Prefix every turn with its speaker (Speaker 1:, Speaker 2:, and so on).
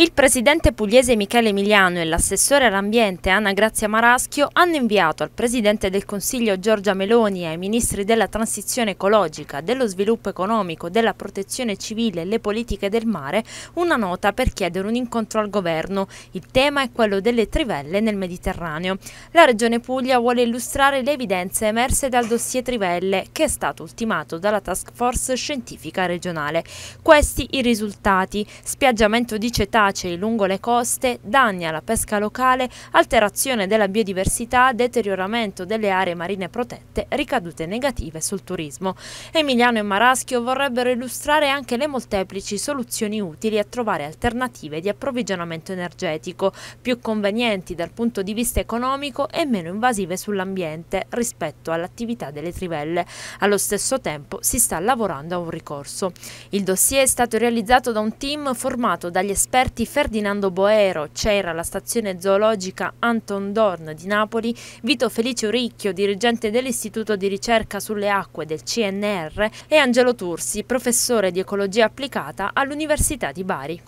Speaker 1: Il presidente pugliese Michele Emiliano e l'assessore all'ambiente Anna Grazia Maraschio hanno inviato al presidente del Consiglio Giorgia Meloni e ai ministri della transizione ecologica, dello sviluppo economico, della protezione civile e le politiche del mare una nota per chiedere un incontro al governo. Il tema è quello delle trivelle nel Mediterraneo. La regione Puglia vuole illustrare le evidenze emerse dal dossier trivelle che è stato ultimato dalla task force scientifica regionale. Questi i risultati. Spiaggiamento di cetacei vivaci lungo le coste, danni alla pesca locale, alterazione della biodiversità, deterioramento delle aree marine protette, ricadute negative sul turismo. Emiliano e Maraschio vorrebbero illustrare anche le molteplici soluzioni utili a trovare alternative di approvvigionamento energetico, più convenienti dal punto di vista economico e meno invasive sull'ambiente rispetto all'attività delle trivelle. Allo stesso tempo si sta lavorando a un ricorso. Il dossier è stato realizzato da un team formato dagli esperti Monti Ferdinando Boero, c'era la stazione zoologica Anton Dorn di Napoli, Vito Felice Uricchio, dirigente dell'Istituto di ricerca sulle acque del CNR e Angelo Tursi, professore di ecologia applicata all'Università di Bari.